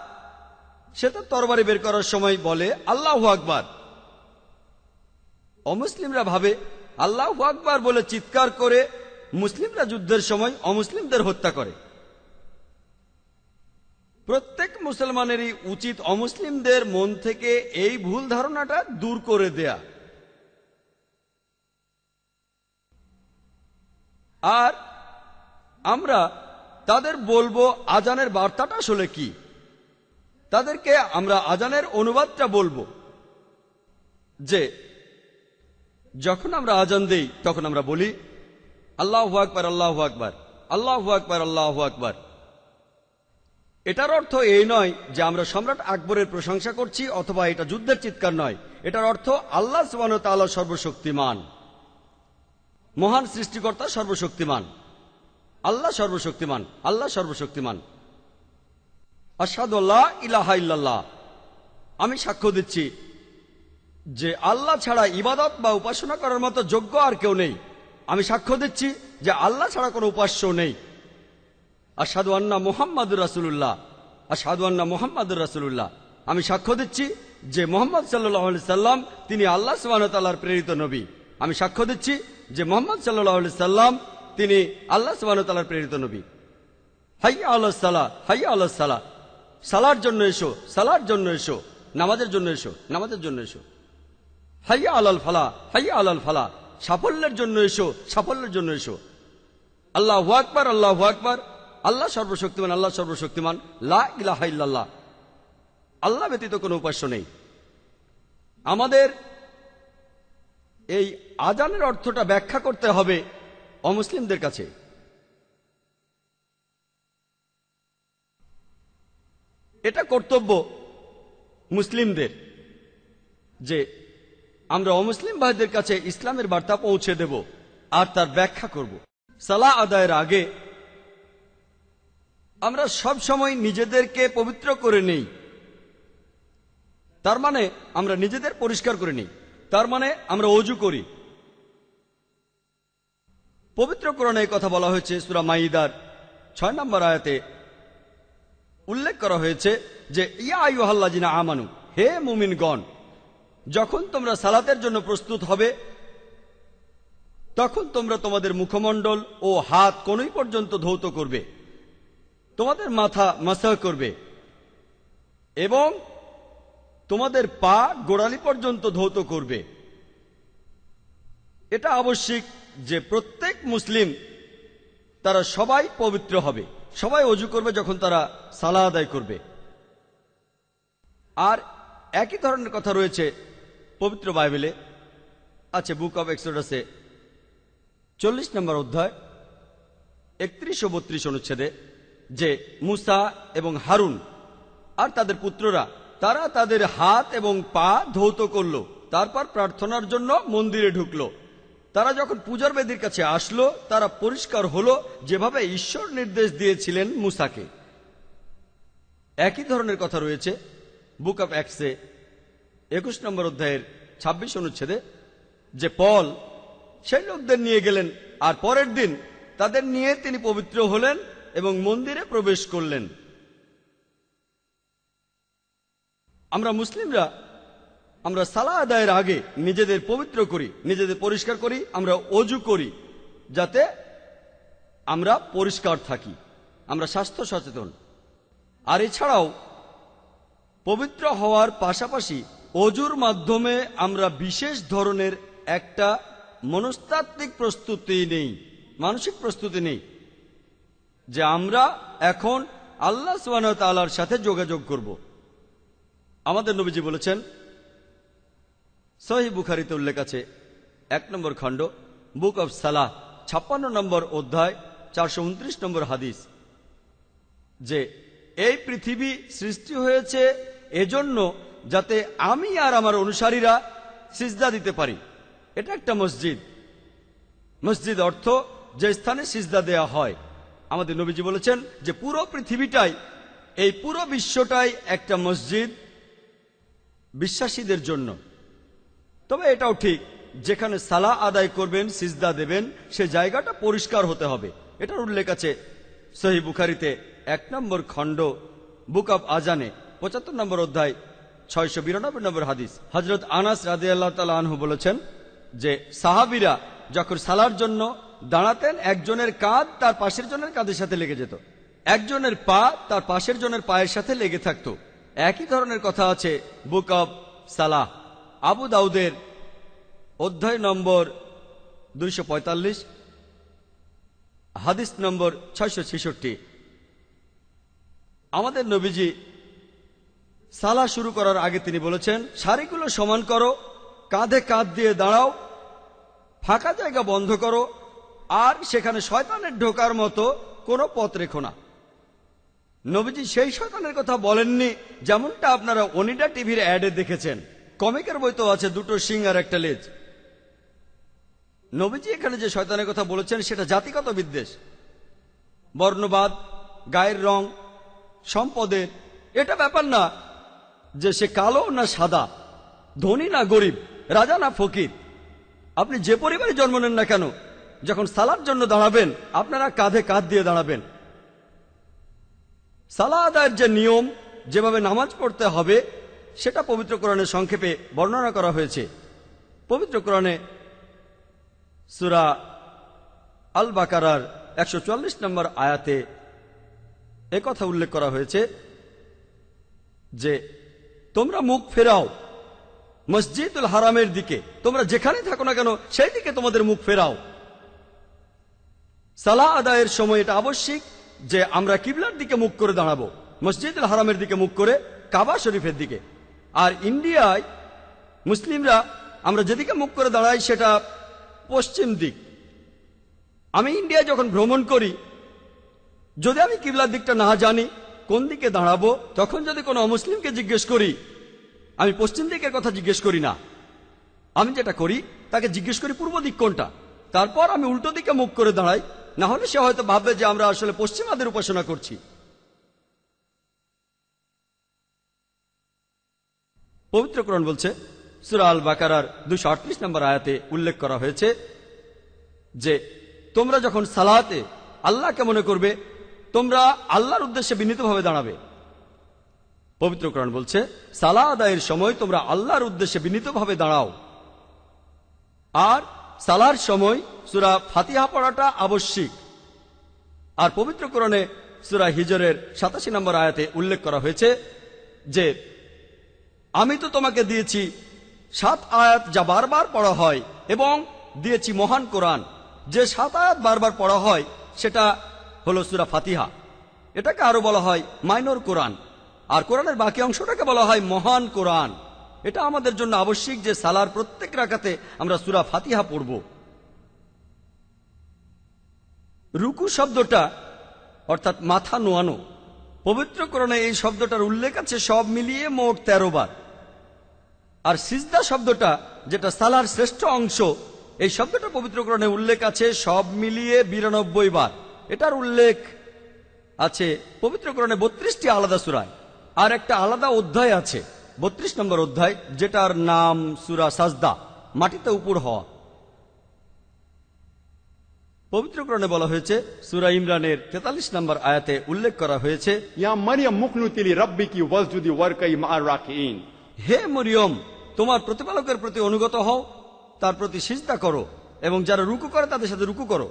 সে তার তরবারি বের করার সময় বলে আল্লাহ আকবার অমুসলিমরা ভাবে আল্লাহ আকবার বলে চিৎকার করে মুসলিমরা যুদ্ধের সময় অমুসলিমদের হত্যা করে প্রত্যেক মুসলমানেরই উচিত অমুসলিমদের মন থেকে এই ভুল ধারণাটা দূর করে দেয়া আর আমরা তাদের বলবো আজানের বার্তাটা আসলে কি তাদেরকে আমরা আজানের অনুবাদটা বলবো যে যখন আমরা আজান দেই তখন আমরা বলি আল্লাহ আকবার আল্লাহ আকবার আল্লাহ আকবার আল্লাহ আকবার এটার অর্থ এই নয় যে আমরা সম্রাট আকবরের প্রশংসা করছি অথবা এটা যুদ্ধের চিৎকার নয় এটার অর্থ আল্লাহ সুবান তাল্লাহ সর্বশক্তিমান মহান সৃষ্টিকর্তা সর্বশক্তিমান আল্লাহ সর্বশক্তিমান আল্লাহ সর্বশক্তিমান আসাদ ইলাহা ইল্লাহ আমি সাক্ষ্য দিচ্ছি যে আল্লাহ ছাড়া ইবাদত বা উপাসনা করার মতো যোগ্য আর কেউ নেই আমি সাক্ষ্য দিচ্ছি যে আল্লাহ ছাড়া কোনো উপাস্য নেই আর সাধু আন্না মোহাম্মদুর রাসুল্লাহ আর সাধু আন্না মোহাম্মদুর রাসুল্লাহ আমি সাক্ষ্য দিচ্ছি যে মোহাম্মদ সাল্লাহ সাল্লাম তিনি আল্লাহ সুবাহতাল্লাহর প্রেরিত নবী আমি সাক্ষ্য দিচ্ছি যে মোহাম্মদ সাল্লাহ সাল্লাম তিনি আল্লাহ সুবাহতাল্লাহর প্রেরিত নবী হাই আল্লাহ সাল্লাহ হাই আল্লাহ সালাহ সালার জন্য এসো সালার জন্য এসো নামাজের জন্য এসো নামাজের জন্য এসো হাইয়া আলাল ফালা হাইয়া আলাল ফালা সাফল্যের জন্য এসো সাফল্যের জন্য এসো আল্লাহ আকবর আল্লাহ আকবর আল্লাহ সর্বশক্তিমান আল্লাহ সর্বশক্তিমান লা আল্লাহ ব্যতীত কোনো উপাস্য নেই আমাদের এই আজানের অর্থটা ব্যাখ্যা করতে হবে অমুসলিমদের কাছে এটা কর্তব্য মুসলিমদের যে আমরা অমুসলিম ভাইদের কাছে ইসলামের বার্তা পৌঁছে দেব আর তার ব্যাখ্যা করব সালা আদায়ের আগে আমরা সব সময় নিজেদেরকে পবিত্র করে নেই তার মানে আমরা নিজেদের পরিষ্কার করে নিই তার মানে আমরা অজু করি পবিত্র কোরআনে কথা বলা হয়েছে সুরা মাইদার ছয় নম্বর আয়াতে উল্লেখ করা হয়েছে যে ইয়া আয়ু জিনা আমানু হে মুমিনগণ যখন তোমরা সালাতের জন্য প্রস্তুত হবে তখন তোমরা তোমাদের মুখমণ্ডল ও হাত কোনই পর্যন্ত ধৌত করবে তোমাদের মাথা মাসাহ করবে এবং তোমাদের পা গোড়ালি পর্যন্ত ধৌত করবে এটা আবশ্যিক যে প্রত্যেক মুসলিম তারা সবাই পবিত্র হবে সবাই অজু করবে যখন তারা সালা আদায় করবে আর একই ধরনের কথা রয়েছে পবিত্র বাইবেলে আছে বুক অব এক্সোডাসে চল্লিশ নম্বর অধ্যায় একত্রিশ ও বত্রিশ অনুচ্ছেদে যে মুসা এবং হারুন আর তাদের পুত্ররা তারা তাদের হাত এবং পা ধৌত করল তারপর প্রার্থনার জন্য মন্দিরে ঢুকল তারা যখন পূজার বেদির কাছে আসলো তারা পরিষ্কার হলো যেভাবে ঈশ্বর নির্দেশ দিয়েছিলেন মুসাকে একই ধরনের কথা রয়েছে বুক অব অ্যাক্সে একুশ নম্বর অধ্যায়ের ২৬ অনুচ্ছেদে যে পল সেই লোকদের নিয়ে গেলেন আর পরের দিন তাদের নিয়ে তিনি পবিত্র হলেন এবং মন্দিরে প্রবেশ করলেন আমরা মুসলিমরা আমরা সালা আদায়ের আগে নিজেদের পবিত্র করি নিজেদের পরিষ্কার করি আমরা অজু করি যাতে আমরা পরিষ্কার থাকি আমরা স্বাস্থ্য সচেতন আর এছাড়াও পবিত্র হওয়ার পাশাপাশি অজুর মাধ্যমে আমরা বিশেষ ধরনের একটা মনস্তাত্ত্বিক প্রস্তুতি নেই মানসিক প্রস্তুতি নেই যে আমরা এখন আল্লাহ সুবাহতালার সাথে যোগাযোগ করব আমাদের নবীজি বলেছেন সহি বুখারিতে উল্লেখ আছে এক নম্বর খণ্ড বুক অব সালাহ ছাপ্পান্ন নম্বর অধ্যায় চারশো উনত্রিশ নম্বর হাদিস যে এই পৃথিবী সৃষ্টি হয়েছে এজন্য যাতে আমি আর আমার অনুসারীরা সিজদা দিতে পারি এটা একটা মসজিদ মসজিদ অর্থ যে স্থানে সিজদা দেয়া হয় আমাদের নবীজি বলেছেন যে পুরো পৃথিবীটাই এই পুরো বিশ্বটাই একটা মসজিদ বিশ্বাসীদের জন্য তবে এটাও ঠিক যেখানে সালা আদায় করবেন সিজদা দেবেন সে জায়গাটা পরিষ্কার হতে হবে এটার উল্লেখ আছে সহি বুখারিতে এক নম্বর খণ্ড বুক অব আজানে পঁচাত্তর নম্বর অধ্যায় ছয়শো বিরানব্বই নম্বর হাদিস হজরত আনাস রাজি আল্লাহ তালা আনহু বলেছেন যে সাহাবিরা যখন সালার জন্য দাঁড়াতেন একজনের কাঁধ তার পাশের জনের কাঁধের সাথে লেগে যেত একজনের পা তার পাশের জনের পায়ের সাথে লেগে থাকত একই ধরনের কথা আছে বুক অব সালাহ আবু দাউদের অধ্যায় নম্বর দুইশো হাদিস নম্বর ছয়শো আমাদের নবীজি সালা শুরু করার আগে তিনি বলেছেন শাড়িগুলো সমান করো কাঁধে কাঁধ দিয়ে দাঁড়াও ফাঁকা জায়গা বন্ধ করো আর সেখানে শয়তানের ঢোকার মতো কোনো পথ রেখো না নবীজি সেই শয়তানের কথা বলেননি যেমনটা আপনারা অনিডা টিভির অ্যাডে দেখেছেন কমিকের বই তো আছে দুটো সিং আর একটা লেজ নবীজি এখানে যে শয়তানের কথা বলেছেন সেটা জাতিগত বিদ্বেষ বর্ণবাদ গায়ের রং সম্পদের এটা ব্যাপার না যে সে কালো না সাদা ধনী না গরিব রাজা না ফকির আপনি যে পরিবারে জন্ম নেন না কেন যখন সালার জন্য দাঁড়াবেন আপনারা কাঁধে কাঁধ দিয়ে দাঁড়াবেন সালা আদায়ের যে নিয়ম যেভাবে নামাজ পড়তে হবে সেটা পবিত্র কোরআনে সংক্ষেপে বর্ণনা করা হয়েছে পবিত্র কোরআনে সুরা আল বাকারার একশো নম্বর আয়াতে কথা উল্লেখ করা হয়েছে যে তোমরা মুখ ফেরাও মসজিদুল হারামের দিকে তোমরা যেখানে থাকো না কেন সেই দিকে তোমাদের মুখ ফেরাও সালা আদায়ের সময় এটা আবশ্যিক যে আমরা কিবলার দিকে মুখ করে দাঁড়াবো মসজিদুল হারামের দিকে মুখ করে কাবা শরীফের দিকে আর ইন্ডিয়ায় মুসলিমরা আমরা যেদিকে মুখ করে দাঁড়াই সেটা পশ্চিম দিক আমি ইন্ডিয়া যখন ভ্রমণ করি যদি আমি কিবলার দিকটা না জানি কোন দিকে দাঁড়াবো তখন যদি কোনো অমুসলিমকে জিজ্ঞেস করি আমি পশ্চিম দিকের কথা জিজ্ঞেস করি না আমি যেটা করি তাকে জিজ্ঞেস করি পূর্ব দিক কোনটা তারপর আমি উল্টো দিকে মুখ করে দাঁড়াই না হলে সে হয়তো ভাববে যে আমরা আসলে পশ্চিমাদের উপাসনা করছি পবিত্রকরণ বলছে সুরা আল বাকারার দুশো আটত্রিশ নম্বর আয়াতে উল্লেখ করা হয়েছে যে তোমরা যখন সালাতে আল্লাহকে মনে করবে তোমরা আল্লাহর উদ্দেশ্যে বিনীতভাবে দাঁড়াবে পবিত্র কোরআন বলছে সালা আদায়ের সময় তোমরা আল্লাহর উদ্দেশ্যে বিনীতভাবে দাঁড়াও আর সালার সময় সুরা ফাতিহা পড়াটা আবশ্যিক আর পবিত্র কোরণে সুরা হিজরের সাতাশি নম্বর আয়াতে উল্লেখ করা হয়েছে যে আমি তো তোমাকে দিয়েছি সাত আয়াত যা বারবার পড়া হয় এবং দিয়েছি মহান কোরআন যে সাত আয়াত বারবার পড়া হয় সেটা হল সুরা ফাতিহা এটাকে আরও বলা হয় মাইনর কোরআন আর কোরআনের বাকি অংশটাকে বলা হয় মহান কোরআন এটা আমাদের জন্য আবশ্যিক যে সালার প্রত্যেক রাখাতে আমরা সুরা ফাতিহা পড়ব রুকু শব্দটা অর্থাৎ মাথা নোয়ানো পবিত্রকরণে এই শব্দটার উল্লেখ আছে সব মিলিয়ে মোট ১৩ বার আর সিজদা শব্দটা যেটা সালার শ্রেষ্ঠ অংশ এই শব্দটা পবিত্রকরণে উল্লেখ আছে সব মিলিয়ে বিরানব্বই বার এটার উল্লেখ আছে পবিত্রকরণে বত্রিশটি আলাদা সুরায় আর একটা আলাদা অধ্যায় আছে বত্রিশ নম্বর অধ্যায় যেটার নাম সুরা সাজদা মাটিতে উপর হওয়া পবিত্রকরণে বলা হয়েছে সুরা ইমরানের তেতাল্লিশ নম্বর আয়াতে উল্লেখ করা হয়েছে হে মরিয়ম তোমার প্রতিপালকের প্রতি অনুগত হও তার প্রতি সিজদা করো এবং যারা রুকু করে তাদের সাথে রুকু করো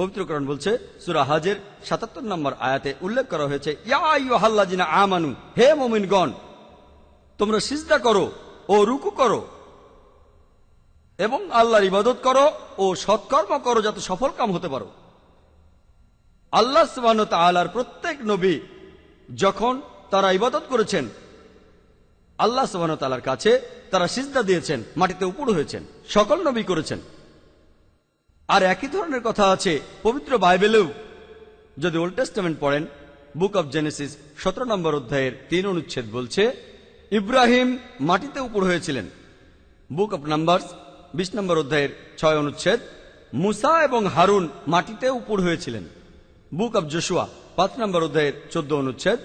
পবিত্রকরণ বলছে সুরা হাজের সাতাত্তর নম্বর আয়াতে উল্লেখ করা হয়েছে আমানু হে মমিনগণ তোমরা সিজদা করো ও রুকু করো এবং আল্লাহর ইবাদত করো ও সৎকর্ম করো যাতে সফল কাম হতে পারো আল্লাহ সুবাহ আলার প্রত্যেক নবী যখন তারা ইবাদত করেছেন আল্লাহ সুবাহ তালার কাছে তারা সিজদা দিয়েছেন মাটিতে উপর হয়েছেন সকল নবী করেছেন আর একই ধরনের কথা আছে পবিত্র বাইবেলেও যদি ওল্ড টেস্টমেন্ট পড়েন বুক অব জেনেসিস সতেরো নম্বর অধ্যায়ের তিন অনুচ্ছেদ বলছে ইব্রাহিম মাটিতে উপর হয়েছিলেন বুক অব নাম্বারস বিশ নম্বর অধ্যায়ের ছয় অনুচ্ছেদ মুসা এবং হারুন মাটিতে উপর হয়েছিলেন বুক অব জশুয়া পাঁচ নম্বর অধ্যায়ের চোদ্দ অনুচ্ছেদ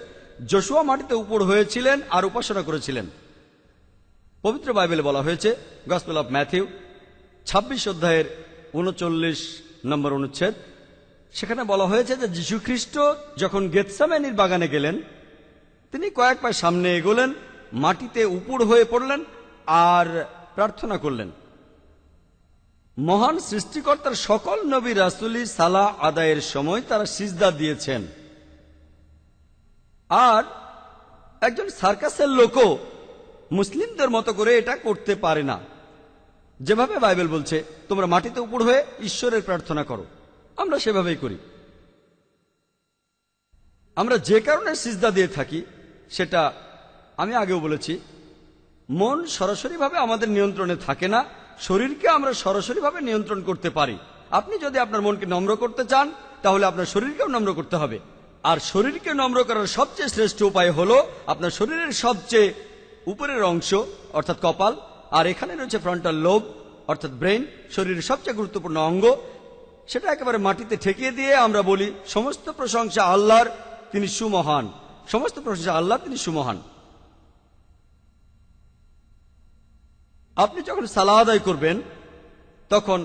জশুয়া মাটিতে উপর হয়েছিলেন আর উপাসনা করেছিলেন পবিত্র বাইবেলে বলা হয়েছে গসপেল অব ম্যাথিউ ছাব্বিশ অধ্যায়ের উনচল্লিশ নম্বর অনুচ্ছেদ সেখানে বলা হয়েছে যে যীশু খ্রিস্ট যখন গেতসামেনির বাগানে গেলেন তিনি কয়েক পায় সামনে এগোলেন মাটিতে উপুড় হয়ে পড়লেন আর প্রার্থনা করলেন মহান সৃষ্টিকর্তার সকল নবী রাসুলি সালা আদায়ের সময় তারা সিজদা দিয়েছেন আর একজন সার্কাসের লোকও মুসলিমদের মতো করে এটা করতে পারে না যেভাবে বাইবেল বলছে তোমরা মাটিতে উপর হয়ে ঈশ্বরের প্রার্থনা করো আমরা সেভাবেই করি আমরা যে কারণে সিজদা দিয়ে থাকি সেটা আমি আগেও বলেছি মন সরাসরিভাবে আমাদের নিয়ন্ত্রণে থাকে না শরীরকে আমরা সরাসরিভাবে নিয়ন্ত্রণ করতে পারি আপনি যদি আপনার মনকে নম্র করতে চান তাহলে আপনার শরীরকেও নম্র করতে হবে আর শরীরকে নম্র করার সবচেয়ে শ্রেষ্ঠ উপায় হলো আপনার শরীরের সবচেয়ে উপরের অংশ অর্থাৎ কপাল আর এখানে রয়েছে ফ্রন্টাল লোব অর্থাৎ ব্রেন শরীরের সবচেয়ে গুরুত্বপূর্ণ অঙ্গ সেটা একেবারে মাটিতে ঠেকিয়ে দিয়ে আমরা বলি সমস্ত প্রশংসা আল্লাহর তিনি সুমহান সমস্ত প্রশংসা আল্লাহ তিনি সুমহান আপনি যখন সালা আদায় করবেন তখন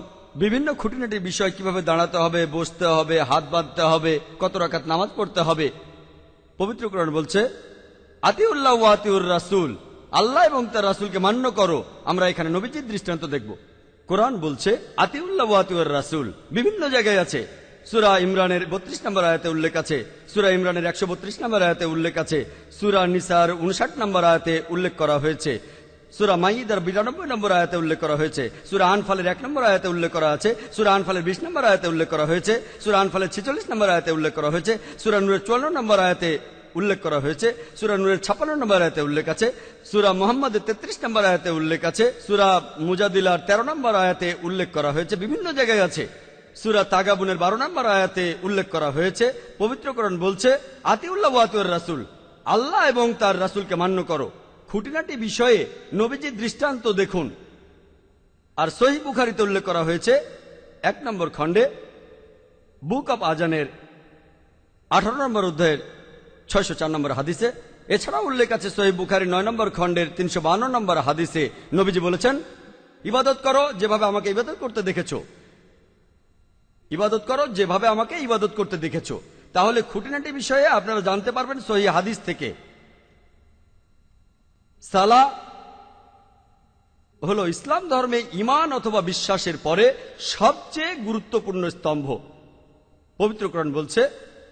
বিভিন্ন খুঁটিনাটি বিষয় কিভাবে দাঁড়াতে হবে বসতে হবে হাত বাঁধতে হবে কত রাখাত নামাজ পড়তে হবে পবিত্র বলছে আতিউল্লাহ আতিউর রাসুল আল্লাহ এবং তার রাসুলকে মান্য করো আমরা এখানে নবীজির দৃষ্টান্ত দেখব কোরআন বলছে আতিউল্লাহ আতিউর রাসুল বিভিন্ন জায়গায় আছে সুরা ইমরানের বত্রিশ নম্বর আয়াতে উল্লেখ আছে সুরা ইমরানের একশো বত্রিশ নম্বর আয়াতে উল্লেখ আছে সুরা নিসার উনষাট নম্বর আয়াতে উল্লেখ করা হয়েছে সুরা মাইদার বিরানব্বই নম্বর আয়াতে উল্লেখ করা হয়েছে সুরা আনফালের এক নম্বর আয়াতে উল্লেখ করা আছে সুরা আনফালের বিশ নম্বর আয়াতে উল্লেখ করা হয়েছে সুরা আনফালের ছেচল্লিশ নম্বর আয়াতে উল্লেখ করা হয়েছে সুরা নূরের চুয়ান্ন নম্বর আয়াতে উল্লেখ করা হয়েছে সুরা নুরের ছাপান্ন নম্বর আয়াতে উল্লেখ আছে সুরা মোহাম্মদের তেত্রিশ নম্বর আয়াতে উল্লেখ আছে সুরা মুজাদিলার ১৩ নম্বর আয়াতে উল্লেখ করা হয়েছে বিভিন্ন জায়গায় আছে সুরা তাগাবুনের বারো নম্বর আয়াতে উল্লেখ করা হয়েছে পবিত্রকরণ বলছে আতিউল্লাহ আতুর রাসুল আল্লাহ এবং তার রাসুলকে মান্য করো খুঁটিনাটি বিষয়ে নবীজি দৃষ্টান্ত দেখুন আর সহি বুখারিতে উল্লেখ করা হয়েছে এক নম্বর খণ্ডে বুক অফ আজানের আঠারো নম্বর অধ্যায়ের ছয়শো চার নম্বর হাদিসে এছাড়া উল্লেখ আছে সহি বুখারি নয় নম্বর খণ্ডের তিনশো বান্ন নম্বর হাদিসে নবীজি বলেছেন ইবাদত করো যেভাবে আমাকে ইবাদত করতে দেখেছো ইবাদত করো যেভাবে আমাকে ইবাদত করতে দেখেছো তাহলে খুঁটিনাটি বিষয়ে আপনারা জানতে পারবেন সহি হাদিস থেকে সালা হলো ইসলাম ধর্মে ইমান অথবা বিশ্বাসের পরে সবচেয়ে গুরুত্বপূর্ণ স্তম্ভ পবিত্রকরণ বলছে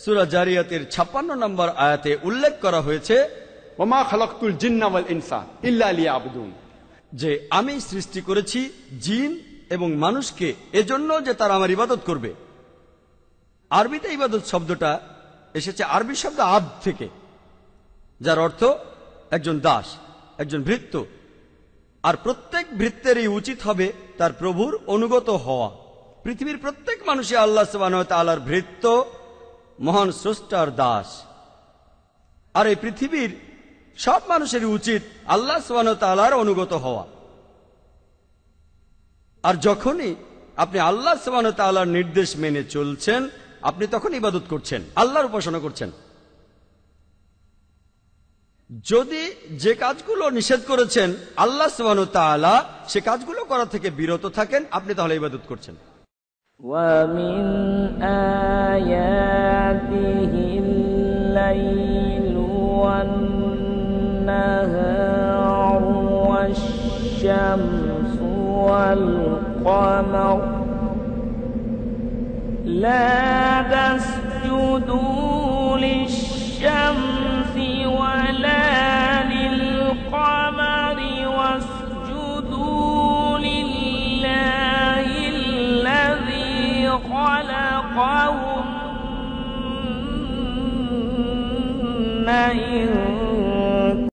সুরা জারিয়াতের ছাপ্পান্ন নম্বর আয়াতে উল্লেখ করা হয়েছে ওমা খালাকুল জিন্নাওয়াল ইনসা ইল্লা আলিয়া আবদুন যে আমি সৃষ্টি করেছি জিন এবং মানুষকে এজন্য যে তারা আমার ইবাদত করবে আরবিতে ইবাদত শব্দটা এসেছে আরবি শব্দ আব থেকে যার অর্থ একজন দাস একজন ভৃত্য আর প্রত্যেক ভৃত্যেরই উচিত হবে তার প্রভুর অনুগত হওয়া পৃথিবীর প্রত্যেক মানুষই আল্লাহ সুবাহ আল্লাহর ভৃত্য মহান স্রষ্টার দাস আর এই পৃথিবীর সব মানুষের উচিত আল্লাহ সোহানতালার অনুগত হওয়া আর যখনই আপনি আল্লাহ সোহানতালার নির্দেশ মেনে চলছেন আপনি তখন ইবাদত করছেন আল্লাহর উপাসনা করছেন যদি যে কাজগুলো নিষেধ করেছেন আল্লাহ সোহানতালা সে কাজগুলো করা থেকে বিরত থাকেন আপনি তাহলে ইবাদত করছেন ومن آياته الليل والنهار والشمس والقمر لا تسجدوا للشمس على قوم